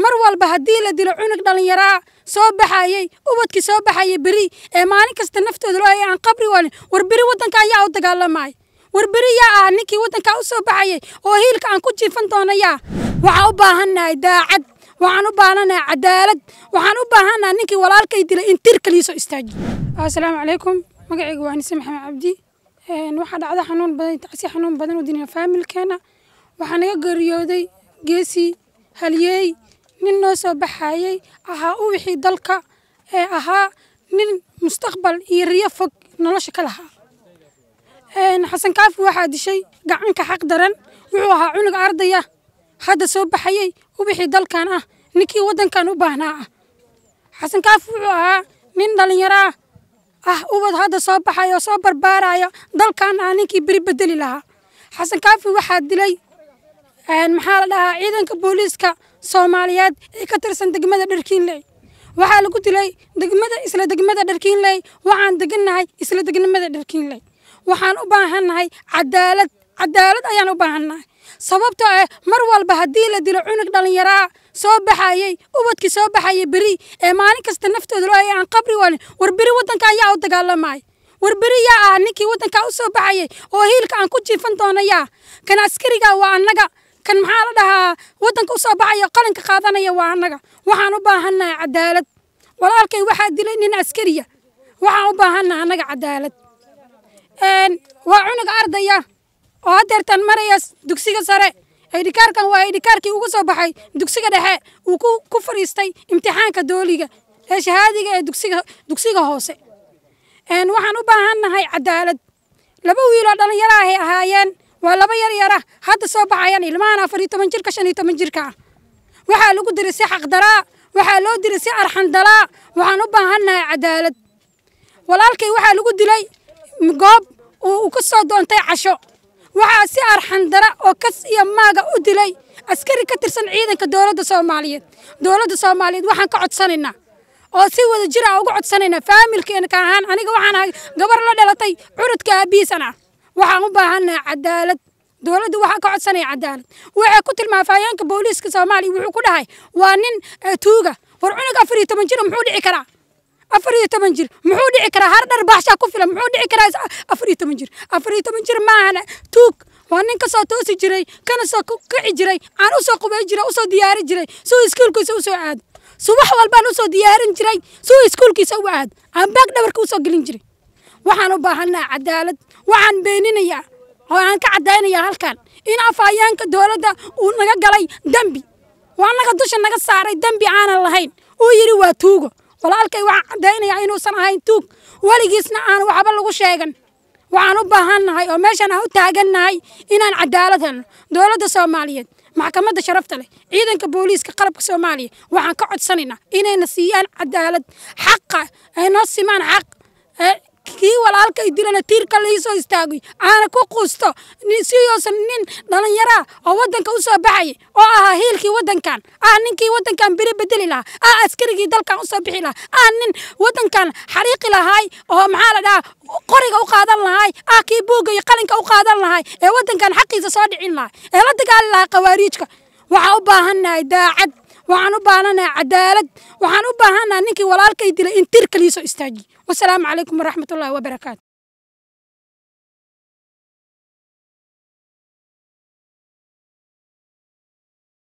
mar walba haddii la dilo cunug dhallinyaraa soo baxayey ubadkii soo baxayay beri ee maalin kasta naftooda looayay aan qabri walin war beri waddankan yaa u dagaalamay war beri yaa ah ninkii waddankaa u soo baxayay oo hiilka aan ku jiifan doono yaa waxaan u baahannahay daacad waxaan u baahannahay cadaalad waxaan u baahannahay ninkii walaalkay dilay in tir kaliya soo istaajiyo assalaamu calaykum magacayga waa nise maxamed cabdi waxaa dhacda xanuun badan tacsi xanuun badan u dinina faamilkeena waxaa naga nin noo soo baxaayey ahaa u wixii dalka ee ahaa nin mustaqbal iyo riyo fog nolosha ka lahaa xasan waxaa dishay gacanka xaq daran wuxuu ahaa cunug ardaya hadda soo baxayey uwixii dalkan ah ninkii waddankan u baahnaa ah xasan wuxuu ahaa nin dhallinyaro ah ah ubad hadda soo baxayo oo soo barbaarayo dalkan ah ninkii beri bedeli lahaa xasan waxaa dilay maxaa la dhahaa ciidanka booliiska soomaaliyeed ee ka tirsan degmada dharkiinley waxaa lagu dilay degmada isla degmada dharkiinley waxaan degannahay isla degmada dharkiinley waxaan u baahannahay cadaalad cadaalad ayaan u baahannahay sababtoo ah mar walba haddii la dilo cunug dhallinyaraa soo baxayey ubadkii soo baxayay beri ee maalin kasta naftooda loo aan qabri walin war beri waddankan yaa u dagaalamay war beri yaa ah ninkii waddankaa u soo baxayey oo hiilka aan ku jiifan doonayaa kan askarigaa waa annaga kan maxaa la dhahaa waddanka usoo soo baxaya qalinka qaadanaya waa annaga waxaan u baahannahay cadaalad walaalkay waxaa dilay nin askariya waxaan u baahannahay annaga cadaalad waa cunug ardaya oo haddeertaan maraya dugsiga sare aydhikaarkan waa aydhikaarkii uga soo baxay dugsiga dhexe uu ku fariistay imtixaanka dooliga ee shahaadiga ee dugsiga hoose waxaan u baahannahay cadaalad laba wiiloo dhallinyaro ahay ahaayeen waa laba yar yara hadda soo baxayaan ilmahan afar iyo toban jirka shan iyo toban jirka ah waxaa lagu diray si xaqdaraa waxaa loo diray si arxandalaa waxaan u baahannahay cadaalad walaalkay waxaa lagu dilay goob uu ka soo doontay casho waxaa si arxandara oo kas iyo maaga u dilay askari ka tirsan ciidanka dowladda soomaaliyeed dowladda soomaaliyeed waxaan ka codsanaynaa oo si wada jir ah codsanaynaa faamilkeenka ahaan aniga waxaan ahay gabar la dhalatay cunudka aabihiisan ah waxaan u baahannahay cadaalad dowladdu waxaan ka codsanaya cadaalad waxay ku tilmaafayeenka booliiska soomaaliya wuxuu ku dhahay waa nin e, tuuga war cunug afar iyo toban jiro muxuu dhici karaa afar iyo toban jir muxuu dhici karaa har dhar baaxshaa ku filan muxuu dhici karaa afar iyo toban jir afar iyo toban jir maahana tuug waa nin kasoo toosi jiray kana soo kici jiray aan usoo qubay jiray usoo diyaari jiray suu iskuulkiisa usoo aado subax walbaan usoo diyaarin jiray suu iskuulkiisa u aado aan baag dhabarka usoo gelin jiray waxaan u baahannaha cadaalad waxaan beeninayaa oo aan ka caddaynayaa halkan in afhayeenka dowladda uu naga galay dembi oo annaga dusha naga saaray dembi aanan lahayn uu yidhi waa tuugo walaalkay waxaan caddaynayaa inuusan ahayn tuug weligiisna aan waxba lagu sheegan waxaan u baahannahay oo meeshaan aan u taagannahay inaan cadaalad helno dowladda soomaaliyeed maxkamadda sharafta leh ciidanka booliiska qalabka soomaaliya waxaan ka codsanaynaa inayna siiyaan cadaalad xaqa ay noo simaan xaq eh, kii walaalkay dilana tiirka laisoo istaagay aana ku quusto siyoosan nin dhallinyaraa oo wadanka usoo soo baxaya oo ahaa hiilkii wadankan ah ninkii wadankan beri bedeli lahaa ah askarigii dalkan usoo bixi lahaa ah nin wadankan xariiqi lahaay oo maxaa la dhahaa qoriga u qaadan lahaay ah kii buugay qalinka u qaadan lahaay ee wadankan xaqiisa soo dhicin lahaa ee la dagaali lahaa khawaariijka waxaa u baahannahay daacad waxaan u baahanaha cadaalad waxaan u baahanaha ninkii walaalkay dilay in tir kaliya soo istaajiy wasalaamu calaykum waraxmatullaahi wabarakaatu